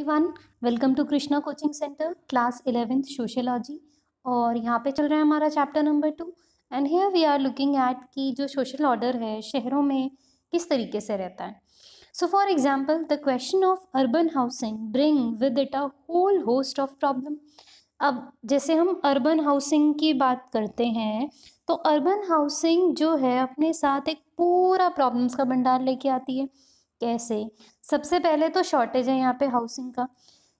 Everyone welcome to Krishna coaching centre class eleventh sociology और यहाँ पे चल रहा है हमारा chapter number two and here we are looking at कि जो सोशल ऑर्डर है शहरों में किस तरीके से रहता है so for example the question of urban housing bring with it a whole host of problem अब जैसे हम अर्बन हाउसिंग की बात करते हैं तो अर्बन हाउसिंग जो है अपने साथ एक पूरा प्रॉब्लम्स का भंडार लेके आती है कैसे सबसे पहले तो शॉर्टेज है यहाँ पे हाउसिंग का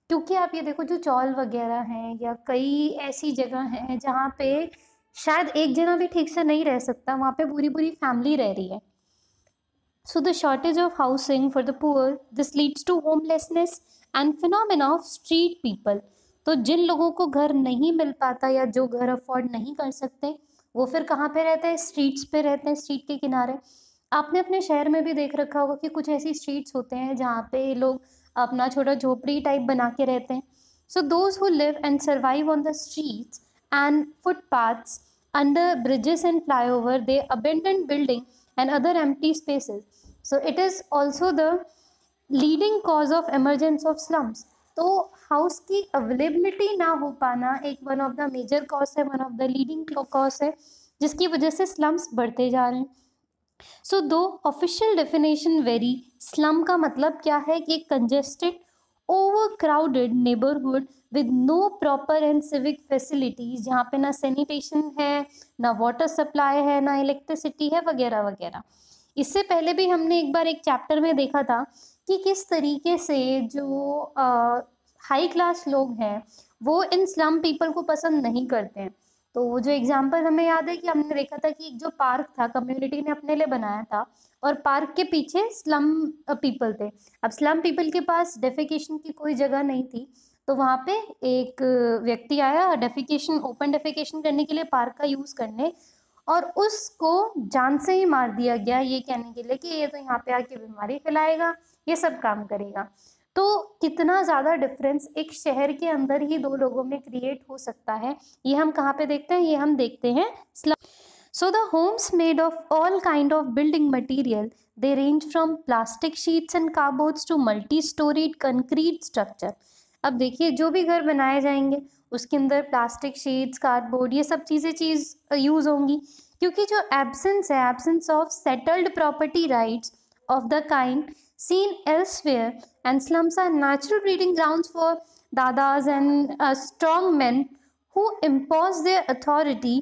क्योंकि आप ये देखो जो चौल वगैरह हैं या कई ऐसी जगह हैं जहाँ पे शायद एक जना भी ठीक से नहीं रह सकता वहाँ पे पूरी पूरी फैमिली रह रही है so the shortage of housing for the poor this leads to homelessness and phenomena of street people तो जिन लोगों को घर नहीं मिल पाता या जो घर अफोर्ड नहीं कर सकते वो फिर कहाँ पे रहते हैं स्ट्रीट्स पे रहते हैं स्ट्रीट के किनारे आपने अपने शहर में भी देख रखा होगा कि कुछ ऐसी स्ट्रीट्स होते हैं जहाँ पे लोग अपना छोटा झोपड़ी टाइप बना के रहते हैं so those who live and survive on the streets and footpaths and flyover they they building and other empty spaces so it is also the leading cause of emergence of slums तो house की availability ना हो पाना एक one of the major cause है one of the leading cause है जिसकी वजह से स्लम्स बढ़ते जा रहे हैं सो दो ऑफिशियल डेफिनेशन वेरी स्लम का मतलब क्या है कि congested overcrowded neighbourhood with no proper and civic facilities जहाँ पे ना सैनिटेशन है ना वाटर सप्लाई है ना इलेक्ट्रिसिटी है वगैरह वगैरह इससे पहले भी हमने एक बार एक चैप्टर में देखा था कि किस तरीके से जो हाई क्लास लोग हैं वो इन स्लम पीपल को पसंद नहीं करते हैं तो वो जो एग्जाम्पल हमें याद है कि हमने देखा था कि एक जो पार्क था कम्युनिटी ने अपने लिए बनाया था और पार्क के पीछे स्लम पीपल थे अब स्लम पीपल के पास डेफिकेशन की कोई जगह नहीं थी तो वहाँ पे एक व्यक्ति आया डेफिकेशन ओपन डेफिकेशन करने के लिए पार्क का यूज़ करने और उसको जान से ही मार दिया गया ये कहने के लिए कि ये तो यहाँ पे आके बीमारी फैलाएगा ये सब काम करेगा तो कितना ज़्यादा डिफरेंस एक शहर के अंदर ही दो लोगों में क्रिएट हो सकता है ये हम कहाँ पे देखते हैं ये हम देखते हैं so the homes made of all kind of building material they range from plastic sheets and and to multi multi concrete structure अब देखिए जो भी घर बनाए जाएंगे उसके अंदर प्लास्टिक शीट्स कार्डबोर्ड ये सब चीज़ें चीज़ यूज़ होंगी क्योंकि जो एबसेंस है absence of settled property rights of the kind seen elsewhere, and slums are natural breeding grounds for dadas and uh, strong men who impose their authority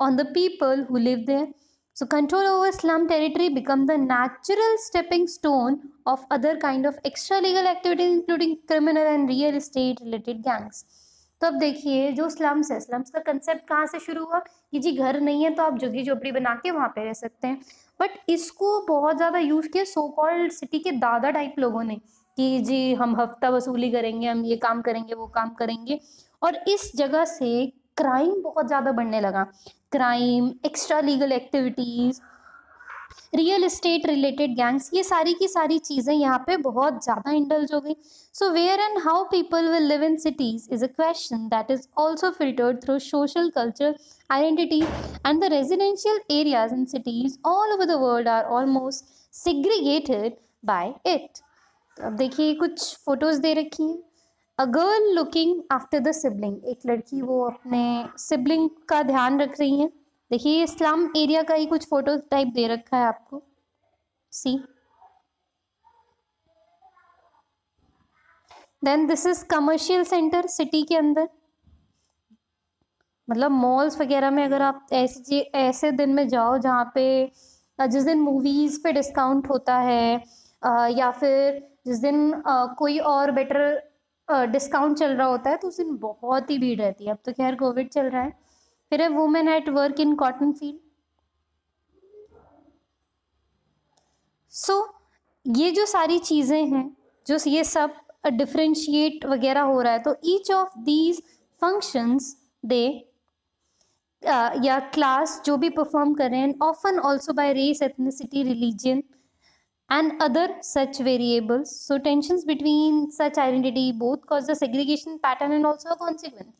on the people who live there. So control over slum territory become the natural stepping stone of other kind of extra legal activities including criminal and real estate related gangs. तो अब देखिए जो slums है slums का concept कहाँ से शुरू हुआ कि जी घर नहीं है तो आप झुग्गी झोपड़ी बना के वहाँ पे रह सकते हैं बट इसको बहुत ज़्यादा यूज़ किया सो कॉल्ड सिटी के दादा टाइप लोगों ने कि जी हम हफ्ता वसूली करेंगे हम ये काम करेंगे वो काम करेंगे और इस जगह से क्राइम बहुत ज़्यादा बढ़ने लगा crime extra legal activities real estate related gangs ये सारी की सारी चीज़ें यहाँ पे बहुत ज़्यादा इंडल्ज हो गई so where and how people will live in cities is a question that is also filtered through social culture identity and the residential areas in cities all over the world are almost segregated by it अब देखिए कुछ photos दे रखी हैं a girl looking after the sibling एक लड़की वो अपने सिबलिंग का ध्यान रख रही है देखिए ये स्लम एरिया का ही कुछ फोटो टाइप दे रखा है आपको see then this is commercial centre city के अंदर मतलब मॉल्स वगैरह में अगर आप ऐसे ऐसे दिन में जाओ जहाँ पे जिस दिन मूवीज़ पे डिस्काउंट होता है या फिर जिस दिन कोई और बेटर डिस्काउंट चल रहा होता है तो उस दिन बहुत ही भीड़ रहती है अब तो खैर कोविड चल रहा है फिर है women at work in cotton field so ये जो सारी चीज़ें हैं जो ये सब डिफ्रेंशिएट वगैरह हो रहा है तो each of these functions they या क्लास जो भी परफॉर्म कर रहे हैं often also by race ethnicity religion and other such variables. So tensions between such identity both cause the segregation pattern and also a consequence.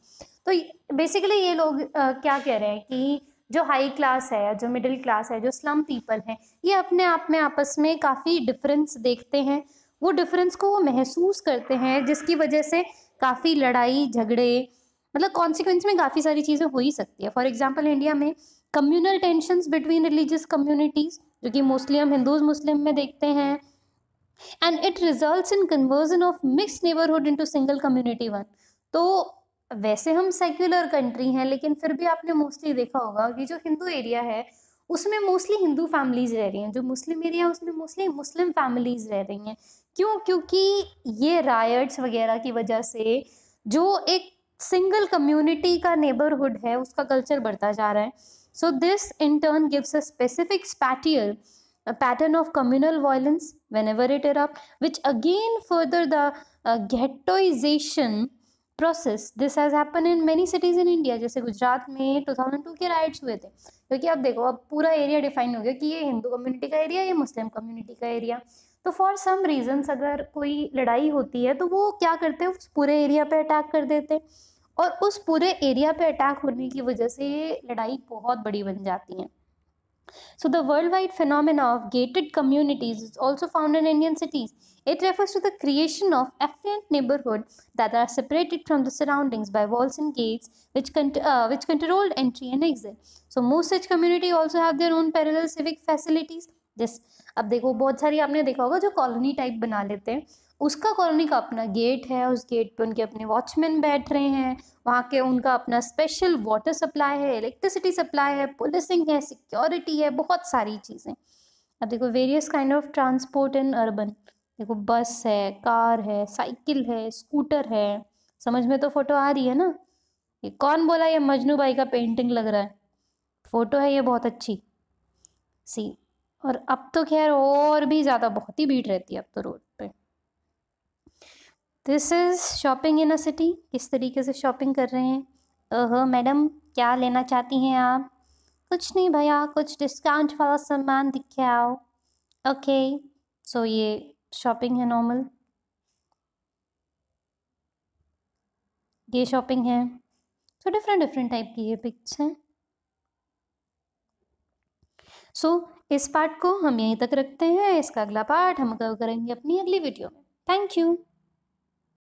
तो basically ये लोग क्या कह रहे हैं कि जो हाई क्लास है या जो मिडिल क्लास है जो स्लम पीपल हैं ये अपने आप में आपस में काफ़ी डिफरेंस देखते हैं वो डिफरेंस को वो महसूस करते हैं जिसकी वजह से काफ़ी लड़ाई झगड़े मतलब कॉन्सिक्वेंस में काफ़ी सारी चीज़ें हो ही सकती है फॉर एग्जाम्पल इंडिया में communal tension between religious communities जो कि मोस्टली हम हिंदूज मुस्लिम में देखते हैं and it result in conversion of mix neighbourhood to single community one तो वैसे हम सेक्युलर कंट्री हैं लेकिन फिर भी आपने मोस्टली देखा होगा कि जो हिंदू एरिया है उसमें मोस्टली हिंदू फैमिलीज रह रही हैं जो मुस्लिम एरिया है उसमें मोस्टली मुस्लिम फैमिलीज रह रही हैं क्यों क्योंकि ये रायट्स वगैरह की वजह से जो एक सिंगल कम्युनिटी का नेबरहुड है उसका कल्चर बढ़ता जा रहा है So this in turn gives a specific spatial a pattern of communal violence whenever it erupts, which again further the uh, ghettoization process this has happen in many cities in India जैसे गुजरात में 2002 के rights हुए थे क्योंकि अब देखो अब पूरा एरिया डिफाइन हो गया कि ये हिंदू कम्युनिटी का एरिया ये मुस्लिम कम्युनिटी का एरिया तो फॉर सम रीजन्स अगर कोई लड़ाई होती है तो वो क्या करते हैं उस पूरे एरिया पे अटैक कर देते हैं और उस पूरे एरिया पे अटैक होने की वजह से ये लड़ाई बहुत बड़ी बन जाती है so the worldwide phenomena of gated communities is also found in Indian cities it refers to the creation of affluent neighbourhood that are separated from the surroundings by walls and gates which which entry and exit so most such community also have their own parallel civic facilities जिस अब देखो बहुत सारी आपने देखा होगा जो colony type बना लेते हैं उसका कॉलोनी का अपना गेट है उस गेट पे उनके अपने वॉचमैन बैठ रहे हैं वहाँ के उनका अपना स्पेशल वाटर सप्लाई है इलेक्ट्रिसिटी सप्लाई है पुलिसिंग है सिक्योरिटी है बहुत सारी चीज़ें अब देखो various kind of transport in urban देखो बस है कार है साइकिल है स्कूटर है समझ में तो फोटो आ रही है ना ये कौन बोला ये मजनू भाई का पेंटिंग लग रहा है फ़ोटो है ये बहुत अच्छी सी और अब तो खैर और भी ज़्यादा बहुत ही भीड़ रहती है अब तो रोड पे this is shopping in a city किस तरीके से शॉपिंग कर रहे हैं अह मैडम क्या लेना चाहती हैं आप कुछ नहीं भैया कुछ डिस्काउंट वाला सामान दिखे आओ ओके सो ये शॉपिंग है नॉर्मल ये शॉपिंग है सो डिफरेंट डिफरेंट टाइप की ये पिक्स हैं सो so, इस पार्ट को हम यहीं तक रखते हैं इसका अगला पार्ट हम करेंगे अपनी अगली वीडियो में थैंक यू